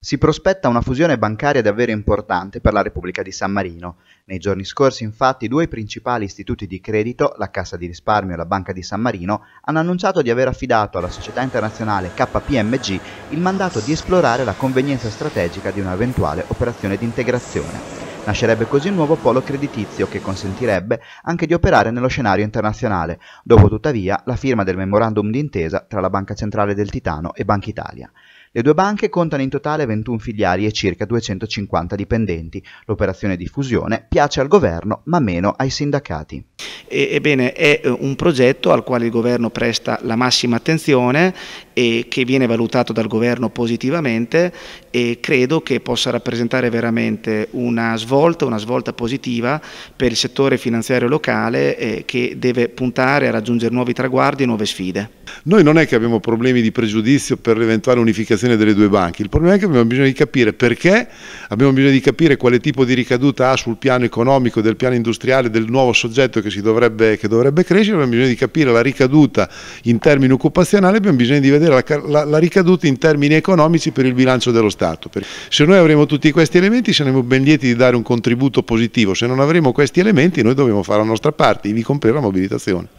Si prospetta una fusione bancaria davvero importante per la Repubblica di San Marino. Nei giorni scorsi, infatti, due principali istituti di credito, la Cassa di risparmio e la Banca di San Marino, hanno annunciato di aver affidato alla società internazionale KPMG il mandato di esplorare la convenienza strategica di un'eventuale operazione di integrazione. Nascerebbe così un nuovo polo creditizio che consentirebbe anche di operare nello scenario internazionale, dopo tuttavia la firma del memorandum d'intesa tra la Banca Centrale del Titano e Banca Italia. Le due banche contano in totale 21 filiali e circa 250 dipendenti. L'operazione di fusione piace al governo ma meno ai sindacati. E, ebbene, è eh, un progetto al quale il governo presta la massima attenzione e che viene valutato dal governo positivamente e credo che possa rappresentare veramente una svolta, una svolta positiva per il settore finanziario locale eh, che deve puntare a raggiungere nuovi traguardi e nuove sfide. Noi non è che abbiamo problemi di pregiudizio per l'eventuale unificazione delle due banche, il problema è che abbiamo bisogno di capire perché, abbiamo bisogno di capire quale tipo di ricaduta ha sul piano economico, del piano industriale, del nuovo soggetto che si dovrà dovrebbe, che dovrebbe crescere, abbiamo bisogno di capire la ricaduta in termini occupazionali, abbiamo bisogno di vedere la, la, la ricaduta in termini economici per il bilancio dello Stato. Se noi avremo tutti questi elementi saremo ben lieti di dare un contributo positivo, se non avremo questi elementi noi dobbiamo fare la nostra parte, vi compresa la mobilitazione.